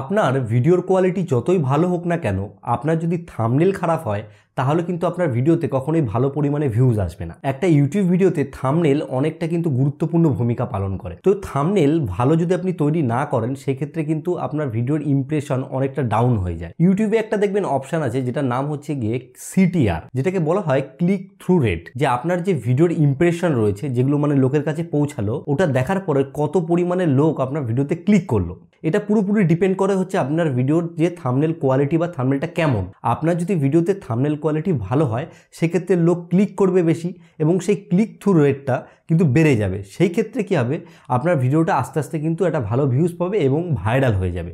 আপনার ভিডিওর কোয়ালিটি যতই ভালো হোক না কেন আপনার যদি থামনেল খারাপ হয় তাহলে কিন্তু আপনার ভিডিওতে কখনোই ভালো পরিমাণে ভিউজ আসবে না একটা ইউটিউব ভিডিওতে থামনেল অনেকটা কিন্তু গুরুত্বপূর্ণ ভূমিকা পালন করে তো থামনেল ভালো যদি আপনি তৈরি না করেন সেক্ষেত্রে কিন্তু আপনার ভিডিওর ইমপ্রেশন অনেকটা ডাউন হয়ে যায় ইউটিউবে একটা দেখবেন অপশান আছে যেটা নাম হচ্ছে গিয়ে সিটিআর যেটাকে বলা হয় ক্লিক থ্রু রেট যে আপনার যে ভিডিওর ইমপ্রেশন রয়েছে যেগুলো মানে লোকের কাছে পৌঁছালো ওটা দেখার পরে কত পরিমাণে লোক আপনার ভিডিওতে ক্লিক করলো এটা পুরোপুরি ডিপেন্ড করে হচ্ছে আপনার ভিডিওর যে থামনেল কোয়ালিটি বা থামনেলটা কেমন আপনার যদি ভিডিওতে থামনেল কোয়ালিটি ভালো হয় সেক্ষেত্রে লোক ক্লিক করবে বেশি এবং সেই ক্লিক থ্রু রেটটা কিন্তু বেড়ে যাবে সেই ক্ষেত্রে কী হবে আপনার ভিডিওটা আস্তে আস্তে কিন্তু একটা ভালো ভিউজ পাবে এবং ভাইরাল হয়ে যাবে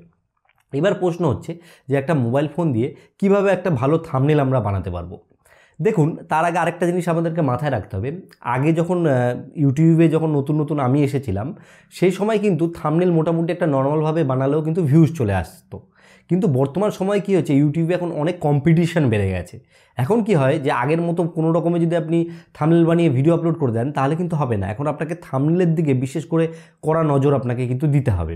এবার প্রশ্ন হচ্ছে যে একটা মোবাইল ফোন দিয়ে কিভাবে একটা ভালো থামনেল আমরা বানাতে পারবো দেখুন তার আগে আরেকটা জিনিস আমাদেরকে মাথায় রাখতে হবে আগে যখন ইউটিউবে যখন নতুন নতুন আমি এসেছিলাম সেই সময় কিন্তু থামনেল মোটামুটি একটা নর্মালভাবে বানালেও কিন্তু ভিউজ চলে আসতো কিন্তু বর্তমান সময় কী হচ্ছে ইউটিউবে এখন অনেক কম্পিটিশান বেড়ে গেছে এখন কি হয় যে আগের মতো কোনো রকমে যদি আপনি থামনেল বানিয়ে ভিডিও আপলোড করে দেন তাহলে কিন্তু হবে না এখন আপনাকে থামনেলের দিকে বিশেষ করে কড়া নজর আপনাকে কিন্তু দিতে হবে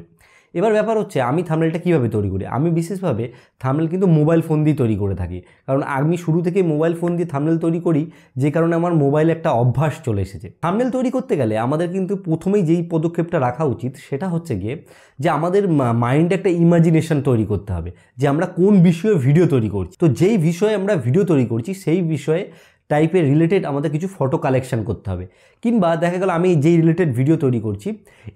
এবার ব্যাপার হচ্ছে আমি থামলেলটা কীভাবে তৈরি করি আমি বিশেষভাবে থামলেল কিন্তু মোবাইল ফোন দিয়ে তৈরি করে থাকি কারণ আমি শুরু থেকে মোবাইল ফোন দিয়ে থামলেল তৈরি করি যে কারণে আমার মোবাইল একটা অভ্যাস চলে এসেছে থামনেল তৈরি করতে গেলে আমাদের কিন্তু প্রথমেই যেই পদক্ষেপটা রাখা উচিত সেটা হচ্ছে গিয়ে যে আমাদের মাইন্ডে একটা ইমাজিনেশন তৈরি করতে হবে যে আমরা কোন বিষয়ে ভিডিও তৈরি করছি তো যেই বিষয়ে আমরা ভিডিও তৈরি করছি সেই বিষয়ে টাইপের রিলেটেড আমাদের কিছু ফটো কালেকশান করতে হবে কিংবা দেখা গেল আমি যেই রিলেটেড ভিডিও তৈরি করছি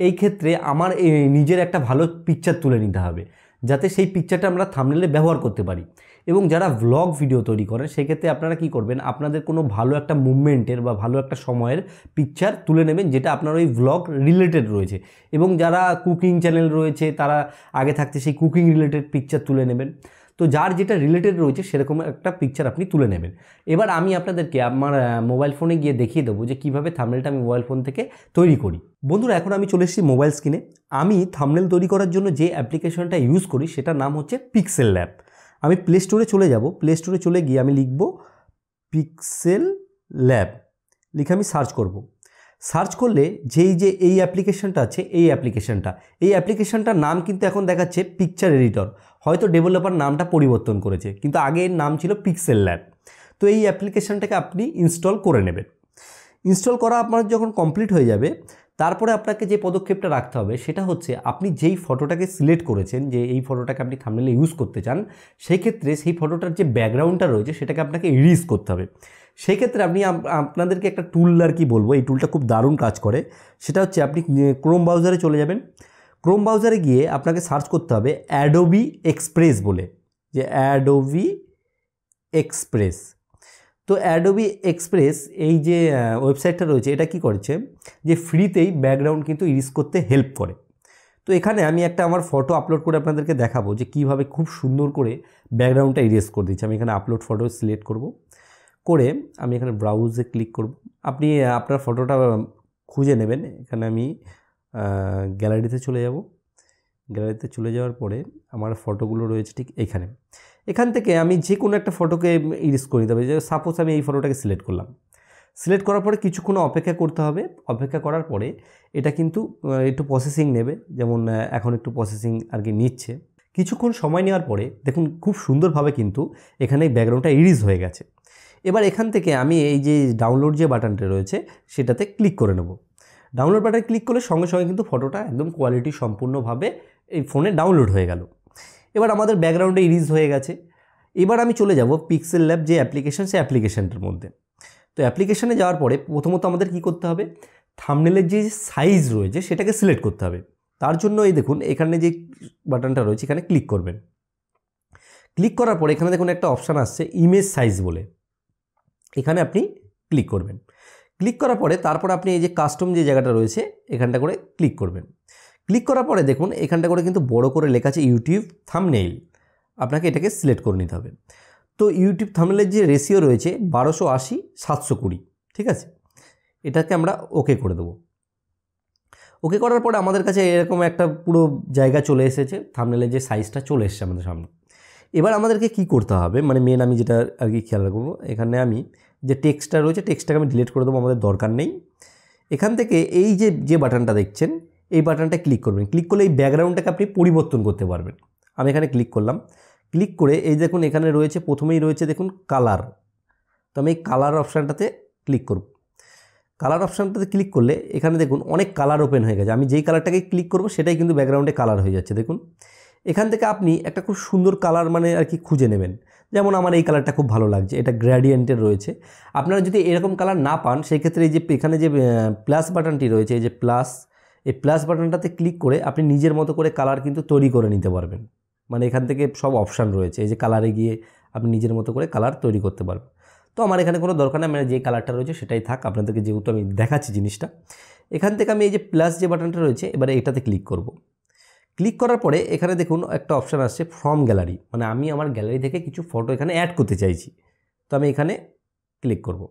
এই ক্ষেত্রে আমার নিজের একটা ভালো পিকচার তুলে নিতে হবে যাতে সেই পিকচারটা আমরা থামনেলে ব্যবহার করতে পারি এবং যারা ভ্লগ ভিডিও তৈরি করেন সেক্ষেত্রে আপনারা কি করবেন আপনাদের কোনো ভালো একটা মুভমেন্টের বা ভালো একটা সময়ের পিকচার তুলে নেবেন যেটা আপনার ওই ভ্লগ রিলেটেড রয়েছে এবং যারা কুকিং চ্যানেল রয়েছে তারা আগে থাকতে সেই কুকিং রিলেটেড পিকচার তুলে নেবেন তো যার যেটা রিলেটেড রয়েছে সেরকম একটা পিকচার আপনি তুলে নেবেন এবার আমি আপনাদেরকে আমার মোবাইল ফোনে গিয়ে দেখিয়ে দেবো যে কীভাবে থামনেলটা আমি মোবাইল ফোন থেকে তৈরি করি বন্ধুরা এখন আমি চলে এসেছি মোবাইল স্ক্রিনে আমি থামনেল তৈরি করার জন্য যে অ্যাপ্লিকেশনটা ইউজ করি সেটার নাম হচ্ছে পিক্সেল ল্যাব আমি প্লে স্টোরে চলে যাব প্লে স্টোরে চলে গিয়ে আমি লিখব পিক্সেল ল্যাব লিখে আমি সার্চ করব সার্চ করলে যেই যে এই অ্যাপ্লিকেশনটা আছে এই অ্যাপ্লিকেশনটা এই অ্যাপ্লিকেশনটার নাম কিন্তু এখন দেখাচ্ছে পিকচার এডিটর হয়তো ডেভেলপার নামটা পরিবর্তন করেছে কিন্তু আগে এর নাম ছিল পিক্সেল ল্যাব তো এই অ্যাপ্লিকেশানটাকে আপনি ইনস্টল করে নেবেন ইনস্টল করা আপনার যখন কমপ্লিট হয়ে যাবে তারপরে আপনাকে যে পদক্ষেপটা রাখতে হবে সেটা হচ্ছে আপনি যেই ফটোটাকে সিলেক্ট করেছেন যে এই ফটোটাকে আপনি থামনেলে ইউজ করতে চান সেই ক্ষেত্রে সেই ফটোটার যে ব্যাকগ্রাউন্ডটা রয়েছে সেটাকে আপনাকে ইরিজ করতে হবে সেই ক্ষেত্রে আপনি আপনাদেরকে একটা টুল আর কি বলবো এই টুলটা খুব দারুণ কাজ করে সেটা হচ্ছে আপনি ক্রোম ব্রাউজারে চলে যাবেন ক্রোম ব্রাউজারে গিয়ে আপনাকে সার্চ করতে হবে অ্যাডোবি এক্সপ্রেস বলে যে অ্যাডোবি এক্সপ্রেস তো অ্যাডোবি এক্সপ্রেস এই যে ওয়েবসাইটটা রয়েছে এটা কি করছে যে ফ্রিতেই ব্যাকগ্রাউন্ড কিন্তু ইউজ করতে হেল্প করে তো এখানে আমি একটা আমার ফটো আপলোড করে আপনাদেরকে দেখাবো যে কিভাবে খুব সুন্দর করে ব্যাকগ্রাউন্ডটা ইরেজ করে দিচ্ছি আমি এখানে আপলোড ফটো সিলেক্ট করব করে আমি এখানে ব্রাউজে ক্লিক করব আপনি আপনার ফটোটা খুঁজে নেবেন এখানে আমি গ্যালারিতে চলে যাব গ্যালারিতে চলে যাওয়ার পরে আমার ফটোগুলো রয়েছে ঠিক এখানে এখান থেকে আমি যে কোনো একটা ফটোকে ইউজ করে নিতে হবে যে সাপোজ আমি এই ফটোটাকে সিলেক্ট করলাম সিলেক্ট করার পরে কিছুক্ষণ অপেক্ষা করতে হবে অপেক্ষা করার পরে এটা কিন্তু একটু প্রসেসিং নেবে যেমন এখন একটু প্রসেসিং আর কি নিচ্ছে কিছুক্ষণ সময় নেওয়ার পরে দেখুন খুব সুন্দরভাবে কিন্তু এখানে ব্যাকগ্রাউন্ডটা ইরিজ হয়ে গেছে এবার এখান থেকে আমি এই যে ডাউনলোড যে বাটনটা রয়েছে সেটাতে ক্লিক করে নেবো ডাউনলোড বাটনে ক্লিক করলে সঙ্গে সঙ্গে কিন্তু ফটোটা একদম কোয়ালিটি সম্পূর্ণভাবে এই ফোনে ডাউনলোড হয়ে গেল এবার আমাদের ব্যাকগ্রাউন্ডে ইরিজ হয়ে গেছে এবার আমি চলে যাব পিক্সেল ল্যাব যে অ্যাপ্লিকেশান সে অ্যাপ্লিকেশানটার মধ্যে তো অ্যাপ্লিকেশানে যাওয়ার পরে প্রথমত আমাদের কি করতে হবে থামনেলের যে সাইজ রয়েছে সেটাকে সিলেক্ট করতে হবে তার জন্য এই দেখুন এখানে যে বাটনটা রয়েছে এখানে ক্লিক করবেন ক্লিক করার পরে এখানে দেখুন একটা অপশান আসছে ইমেজ সাইজ বলে এখানে আপনি ক্লিক করবেন ক্লিক করার পরে তারপর আপনি এই যে কাস্টম যে জায়গাটা রয়েছে এখানটা করে ক্লিক করবেন ক্লিক করার পরে দেখুন এখানটা করে কিন্তু বড় করে লেখা আছে ইউটিউব থামনেইল আপনাকে এটাকে সিলেক্ট করে নিতে হবে তো ইউটিউব থামনেলের যে রেশিও রয়েছে বারোশো আশি সাতশো কুড়ি ঠিক আছে এটাকে আমরা ওকে করে দেবো ওকে করার পরে আমাদের কাছে এরকম একটা পুরো জায়গা চলে এসেছে থামনেলের যে সাইজটা চলে এসেছে আমাদের সামনে এবার আমাদেরকে কি করতে হবে মানে মেন আমি যেটা আর কি খেয়াল রাখবো এখানে আমি যে টেক্সটটা রয়েছে টেক্সটটাকে আমি ডিলিট করে দেবো আমাদের দরকার নেই এখান থেকে এই যে যে বাটনটা দেখছেন এই বাটনটা ক্লিক করবেন ক্লিক করলে এই ব্যাকগ্রাউন্ডটাকে আপনি পরিবর্তন করতে পারবেন আমি এখানে ক্লিক করলাম ক্লিক করে এই দেখুন এখানে রয়েছে প্রথমেই রয়েছে দেখুন কালার তো আমি এই কালার অপশানটাতে ক্লিক করব কালার অপশানটাতে ক্লিক করলে এখানে দেখুন অনেক কালার ওপেন হয়ে গেছে আমি যেই কালারটাকে ক্লিক করব সেটাই কিন্তু ব্যাকগ্রাউন্ডে কালার হয়ে যাচ্ছে দেখুন এখান থেকে আপনি একটা খুব সুন্দর কালার মানে আর কি খুঁজে নেবেন যেমন আমার এই কালারটা খুব ভালো লাগছে এটা গ্র্যাডিয়েন্টের রয়েছে আপনারা যদি এরকম কালার না পান সেক্ষেত্রে এই যে এখানে যে প্লাস বাটনটি রয়েছে এই যে প্লাস এই প্লাস বাটনটাতে ক্লিক করে আপনি নিজের মতো করে কালার কিন্তু তৈরি করে নিতে পারবেন মানে এখান থেকে সব অপশান রয়েছে এই যে কালারে গিয়ে আপনি নিজের মতো করে কালার তৈরি করতে পারবেন তো আমার এখানে কোনো দরকার নেই মানে যে কালারটা রয়েছে সেটাই থাক আপনাদেরকে যেহেতু আমি দেখাচ্ছি জিনিসটা এখান থেকে আমি এই যে প্লাস যে বাটনটা রয়েছে এবারে এটাতে ক্লিক করব ক্লিক করার পরে এখানে দেখুন একটা অপশান আসছে ফ্রম গ্যালারি মানে আমি আমার গ্যালারি থেকে কিছু ফটো এখানে অ্যাড করতে চাইছি তো আমি এখানে ক্লিক করব।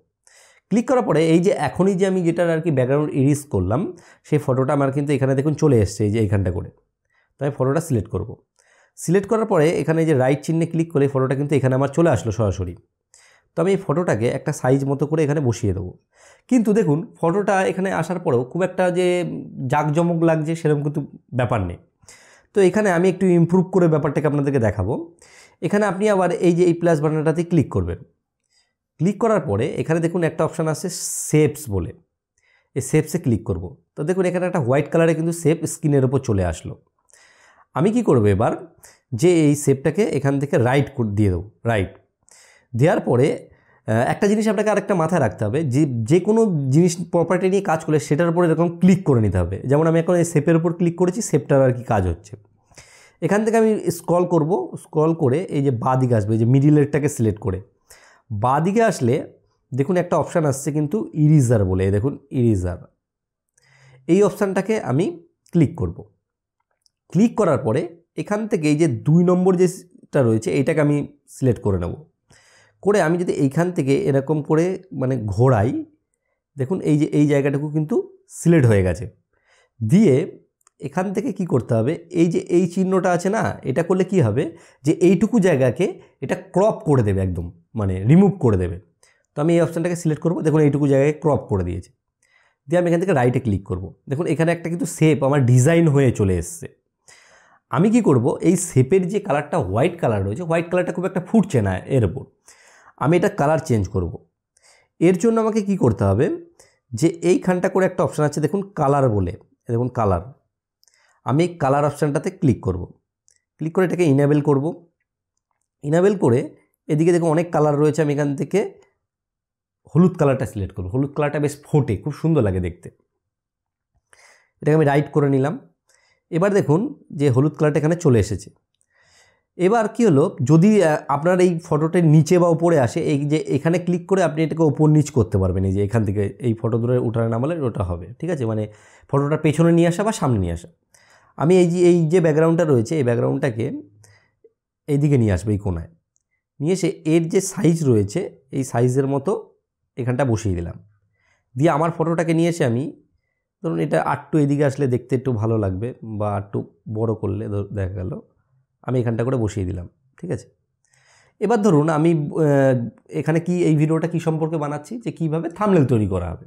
ক্লিক করার পরে এই যে এখনই যে আমি যেটার আর কি ব্যাকগ্রাউন্ড ইরিস করলাম সেই ফটোটা আমার কিন্তু এখানে দেখুন চলে এসছে এই যে এইখানটা করে তো আমি ফটোটা সিলেক্ট করব। সিলেক্ট করার পরে এখানে যে রাইট চিহ্নে ক্লিক করে ফটোটা কিন্তু এখানে আমার চলে আসলো সরাসরি তো আমি এই ফটোটাকে একটা সাইজ মতো করে এখানে বসিয়ে দেবো কিন্তু দেখুন ফটোটা এখানে আসার পরেও খুব একটা যে জাঁকজমক লাগছে সেরকম কিন্তু ব্যাপার নেই তো এখানে আমি একটু ইম্প্রুভ করে ব্যাপারটাকে আপনাদেরকে দেখাবো এখানে আপনি আবার এই যে এই প্লাস বাটনটাতে ক্লিক করবেন ক্লিক করার পরে এখানে দেখুন একটা অপশান আছে সেপস বলে এই সেপসে ক্লিক করব। তো দেখুন এখানে একটা হোয়াইট কালারে কিন্তু সেপ স্ক্রিনের ওপর চলে আসলো আমি কি করব এবার যে এই সেপটাকে এখান থেকে রাইট দিয়ে দেবো রাইট দেওয়ার পরে একটা জিনিস আপনাকে আরেকটা মাথায় রাখতে হবে যে যে কোনো জিনিস প্রপার্টি নিয়ে কাজ করলে সেটার উপর এরকম ক্লিক করে নিতে হবে যেমন আমি এখন এই সেপের উপর ক্লিক করেছি সেপটার আর কি কাজ হচ্ছে এখান থেকে আমি স্ক্রল করব স্ক্রল করে এই যে দিকে আসবে এই যে মিডিলেরটাকে সিলেক্ট করে দিকে আসলে দেখুন একটা অপশান আসছে কিন্তু ইরিজার বলে দেখুন ইরিজার এই অপশানটাকে আমি ক্লিক করব ক্লিক করার পরে এখান থেকে এই যে দুই নম্বর যেটা রয়েছে এইটাকে আমি সিলেক্ট করে নেবো করে আমি যদি এইখান থেকে এরকম করে মানে ঘোরাই দেখুন এই যে এই জায়গাটুকু কিন্তু সিলেক্ট হয়ে গেছে দিয়ে এখান থেকে কি করতে হবে এই যে এই চিহ্নটা আছে না এটা করলে কি হবে যে এইটুকু জায়গাকে এটা ক্রপ করে দেবে একদম মানে রিমুভ করে দেবে তো আমি এই অপশানটাকে সিলেক্ট করবো দেখুন এইটুকু জায়গায় ক্রপ করে দিয়েছে দিয়ে আমি এখান থেকে রাইটে ক্লিক করব দেখুন এখানে একটা কিন্তু শেপ আমার ডিজাইন হয়ে চলে এসছে আমি কি করব এই শেপের যে কালারটা হোয়াইট কালার রয়েছে হোয়াইট কালারটা খুব একটা ফুটছে না এর ওপর আমি এটা কালার চেঞ্জ করব। এর জন্য আমাকে কি করতে হবে যে এইখানটা করে একটা অপশান আছে দেখুন কালার বলে দেখুন কালার আমি এই কালার অপশানটাতে ক্লিক করব। ক্লিক করে এটাকে ইনাবেল করব। ইনাবেল করে এদিকে দেখুন অনেক কালার রয়েছে আমি এখান থেকে হলুদ কালারটা সিলেক্ট করব হলুদ কালারটা বেশ ফোটে খুব সুন্দর লাগে দেখতে এটাকে আমি রাইট করে নিলাম এবার দেখুন যে হলুদ কালারটা এখানে চলে এসেছে এবার কি হলো যদি আপনার এই ফটোটার নিচে বা উপরে আসে এই যে এখানে ক্লিক করে আপনি এটাকে ওপর নিচ করতে পারবেন এই যে এখান থেকে এই ফটো ধরে উঠানে নামালে ওটা হবে ঠিক আছে মানে ফটোটা পেছনে নিয়ে আসা বা সামনে নিয়ে আসা আমি এই যে এই যে ব্যাকগ্রাউন্ডটা রয়েছে এই ব্যাকগ্রাউন্ডটাকে এইদিকে নিয়ে আসবে এই কোনায় নিয়ে এসে এর যে সাইজ রয়েছে এই সাইজের মতো এখানটা বসিয়ে দিলাম দিয়ে আমার ফটোটাকে নিয়ে এসে আমি ধরুন এটা আটটু এদিকে আসলে দেখতে একটু ভালো লাগবে বা আটটু বড় করলে দেখা গেলো আমি এখানটা করে বসিয়ে দিলাম ঠিক আছে এবার ধরুন আমি এখানে কি এই ভিডিওটা কি সম্পর্কে বানাচ্ছি যে কিভাবে থামলেল তৈরি করা হবে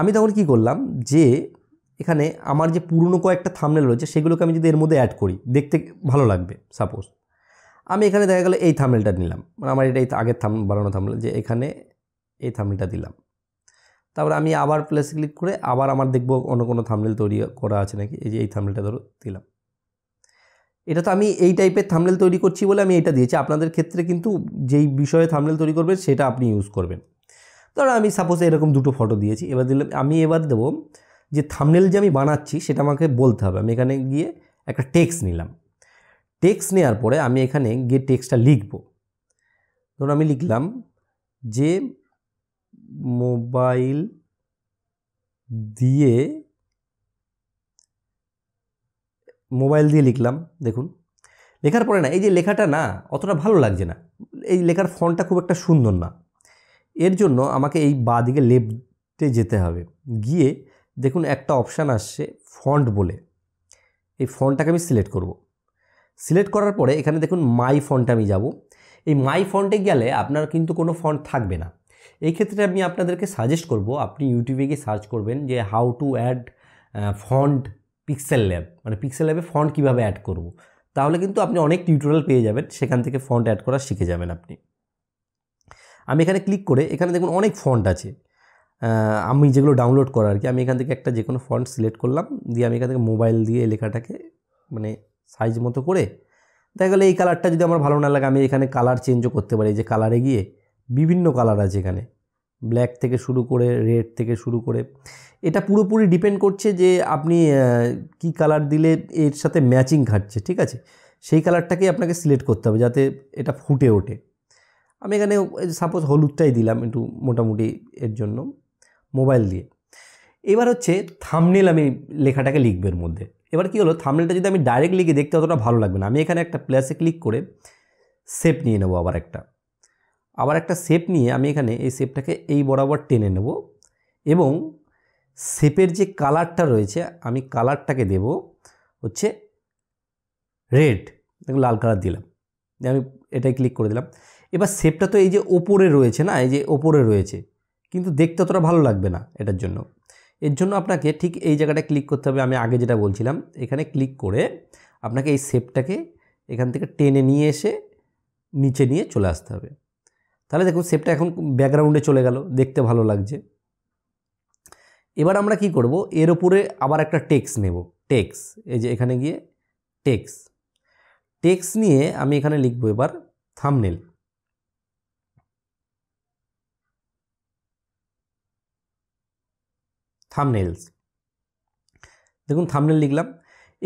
আমি তখন কি করলাম যে এখানে আমার যে পুরনো কয়েকটা থামনেল রয়েছে সেগুলোকে আমি যদি এর মধ্যে অ্যাড করি দেখতে ভালো লাগবে সাপোজ আমি এখানে দেখা গেল এই থামলেলটা নিলাম মানে আমার এটা এই আগের থাম বানানো থামনেল যে এখানে এই থামনেলটা দিলাম তারপরে আমি আবার প্লেস ক্লিক করে আবার আমার দেখব অন্য কোনো থামনেল তৈরি করা আছে নাকি এই যে এই থামলেলটা ধরো দিলাম এটা তো আমি এই টাইপের থামলেল তৈরি করছি বলে আমি এটা দিয়েছি আপনাদের ক্ষেত্রে কিন্তু যেই বিষয়ে থামলেল তৈরি করবেন সেটা আপনি ইউজ করবেন ধরো আমি সাপোজ এরকম দুটো ফটো দিয়েছি এবার দিলাম আমি এবার দেবো যে থামনেল যে আমি বানাচ্ছি সেটা আমাকে বলতে হবে আমি এখানে গিয়ে একটা টেক্স নিলাম টেক্স নেওয়ার পরে আমি এখানে গিয়ে টেক্সটা লিখব ধরুন আমি লিখলাম যে মোবাইল দিয়ে মোবাইল দিয়ে লিখলাম দেখুন লেখার পরে না এই যে লেখাটা না অতটা ভালো লাগছে না এই লেখার ফন্টটা খুব একটা সুন্দর না এর জন্য আমাকে এই বা দিকে লেপতে যেতে হবে গিয়ে দেখুন একটা অপশান আসছে ফন্ট বলে এই ফন্টটাকে আমি সিলেক্ট করব। সিলেক্ট করার পরে এখানে দেখুন মাই ফন্ট আমি যাব এই মাই ফন্টে গেলে আপনার কিন্তু কোনো ফন্ট থাকবে না এই ক্ষেত্রে আমি আপনাদেরকে সাজেস্ট করব আপনি ইউটিউবে গিয়ে সার্চ করবেন যে how to add font Pixel lab মানে পিক্সেল ল্যাবে ফন্ট কীভাবে অ্যাড করব। তাহলে কিন্তু আপনি অনেক টিউটোরিয়াল পেয়ে যাবেন সেখান থেকে ফন্ট অ্যাড করা শিখে যাবেন আপনি আমি এখানে ক্লিক করে এখানে দেখুন অনেক ফন্ট আছে আমি যেগুলো ডাউনলোড করা আর কি আমি এখান থেকে একটা যে কোনো ফন্ট সিলেক্ট করলাম দিয়ে আমি এখান থেকে মোবাইল দিয়ে লেখাটাকে মানে সাইজ মতো করে দেখা গেলো এই কালারটা যদি আমার ভালো না লাগে আমি এখানে কালার চেঞ্জও করতে পারি যে কালারে গিয়ে বিভিন্ন কালার আছে এখানে ব্ল্যাক থেকে শুরু করে রেড থেকে শুরু করে এটা পুরোপুরি ডিপেন্ড করছে যে আপনি কি কালার দিলে এর সাথে ম্যাচিং ঘাটছে ঠিক আছে সেই কালারটাকেই আপনাকে সিলেক্ট করতে হবে যাতে এটা ফুটে ওঠে আমি এখানে সাপোজ হলুদটাই দিলাম একটু মোটামুটি এর জন্য মোবাইল দিয়ে এবার হচ্ছে থামনেল আমি লেখাটাকে লিখব এর মধ্যে এবার কি হলো থামনেলটা যদি আমি ডাইরেক্ট লিখে দেখতে অতটা ভালো লাগবে না আমি এখানে একটা প্লেসে ক্লিক করে সেপ নিয়ে নেবো আবার একটা আবার একটা শেপ নিয়ে আমি এখানে এই শেপটাকে এই বরাবর টেনে নেব এবং শেপের যে কালারটা রয়েছে আমি কালারটাকে দেব হচ্ছে রেড লাল কালার দিলাম আমি এটাই ক্লিক করে দিলাম এবার শেপটা তো এই যে ওপরে রয়েছে না এই যে ওপরে রয়েছে কিন্তু দেখতে অতটা ভালো লাগবে না এটার জন্য এর জন্য আপনাকে ঠিক এই জায়গাটা ক্লিক করতে হবে আমি আগে যেটা বলছিলাম এখানে ক্লিক করে আপনাকে এই শেপটাকে এখান থেকে টেনে নিয়ে এসে নিচে নিয়ে চলে আসতে হবে তাহলে দেখুন শেপটা এখন ব্যাকগ্রাউন্ডে চলে গেল দেখতে ভালো লাগছে এবার আমরা কি করব এর উপরে আবার একটা টেক্স নেব টেক্স এই যে এখানে গিয়ে টেক্স টেক্স নিয়ে আমি এখানে লিখবো এবার থামনেল থামনেলস দেখুন থামনেল লিখলাম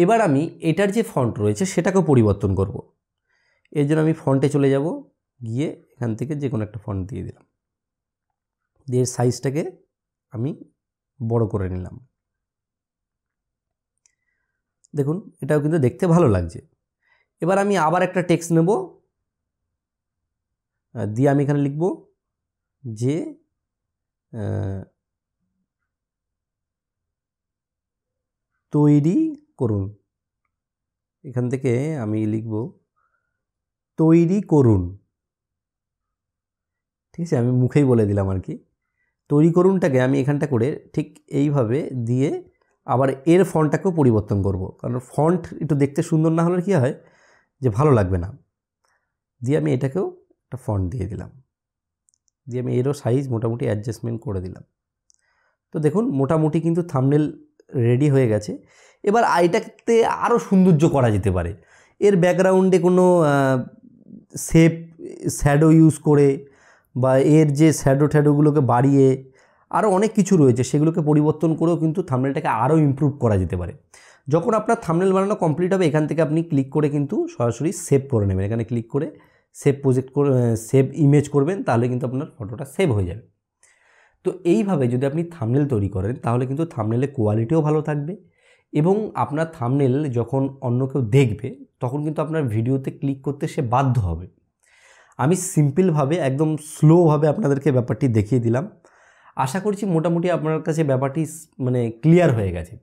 এবার আমি এটার যে ফন্ট রয়েছে সেটাকেও পরিবর্তন করব। এর জন্য আমি ফন্টে চলে যাব গিয়ে এখান থেকে যে কোনো একটা ফন্ট দিয়ে দিলাম দিয়ে সাইজটাকে আমি বড় করে নিলাম দেখুন এটাও কিন্তু দেখতে ভালো লাগছে এবার আমি আবার একটা টেক্সট নেব দিয়ে আমি এখানে লিখব যে তৈরি করুন এখান থেকে আমি লিখব তৈরি করুন ঠিক আছে আমি মুখেই বলে দিলাম আর কি তৈরি করুনটাকে আমি এখানটা করে ঠিক এইভাবে দিয়ে আবার এর ফন্টটাকেও পরিবর্তন করব কারণ ফন্ট একটু দেখতে সুন্দর না হলে কী হয় যে ভালো লাগবে না দিয়ে আমি এটাকেও একটা ফন্ট দিয়ে দিলাম দিয়ে আমি এরও সাইজ মোটামুটি অ্যাডজাস্টমেন্ট করে দিলাম তো দেখুন মোটামুটি কিন্তু থামনেল রেডি হয়ে গেছে এবার আইটাকে আরও সৌন্দর্য করা যেতে পারে এর ব্যাকগ্রাউন্ডে কোনো সেপ শ্যাডো ইউজ করে বা এর যে শ্যাডো ঠ্যাডোগুলোকে বাড়িয়ে আরও অনেক কিছু রয়েছে সেগুলোকে পরিবর্তন করেও কিন্তু থামনেলটাকে আরও ইম্প্রুভ করা যেতে পারে যখন আপনার থামনেল বানানো কমপ্লিট হবে এখান থেকে আপনি ক্লিক করে কিন্তু সরাসরি সেভ করে নেবেন এখানে ক্লিক করে সেভ প্রজেক্ট করে সেভ ইমেজ করবেন তাহলে কিন্তু আপনার ফটোটা সেভ হয়ে যাবে তো এইভাবে যদি আপনি থামনেল তৈরি করেন তাহলে কিন্তু থামনেলের কোয়ালিটিও ভালো থাকবে এবং আপনার থামনেল যখন অন্য কেউ দেখবে তখন কিন্তু আপনার ভিডিওতে ক্লিক করতে সে বাধ্য হবে আমি সিম্পলভাবে একদম স্লোভাবে আপনাদেরকে ব্যাপারটি দেখিয়ে দিলাম আশা করছি মোটামুটি আপনার কাছে ব্যাপারটি মানে ক্লিয়ার হয়ে গেছে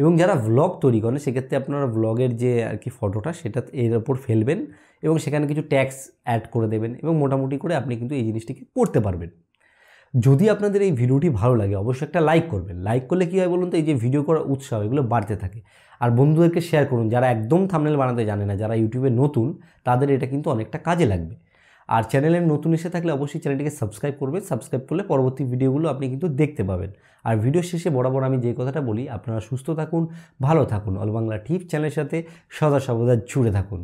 এবং যারা ব্লগ তৈরি করেন সেক্ষেত্রে আপনারা ব্লগের যে আর কি ফটোটা সেটা এর ওপর ফেলবেন এবং সেখানে কিছু ট্যাক্স অ্যাড করে দেবেন এবং মোটামুটি করে আপনি কিন্তু এই জিনিসটিকে করতে পারবেন যদি আপনাদের এই ভিডিওটি ভালো লাগে অবশ্যই একটা লাইক করবেন লাইক করলে কী হয় বলুন তো এই যে ভিডিও করার উৎসাহ এগুলো বাড়তে থাকে আর বন্ধুদেরকে শেয়ার করুন যারা একদম থামনেল বানাতে জানে না যারা ইউটিউবে নতুন তাদের এটা কিন্তু অনেকটা কাজে লাগবে আর চ্যানেলে নতুন এসে থাকলে অবশ্যই চ্যানেলটিকে সাবস্ক্রাইব করবে সাবস্ক্রাইব করলে পরবর্তী ভিডিওগুলো আপনি কিন্তু দেখতে পাবেন আর ভিডিও শেষে বরাবর আমি যে কথাটা বলি আপনারা সুস্থ থাকুন ভালো থাকুন অল বাংলা টিপ চ্যানেলের সাথে সদা সর্বদা জুড়ে থাকুন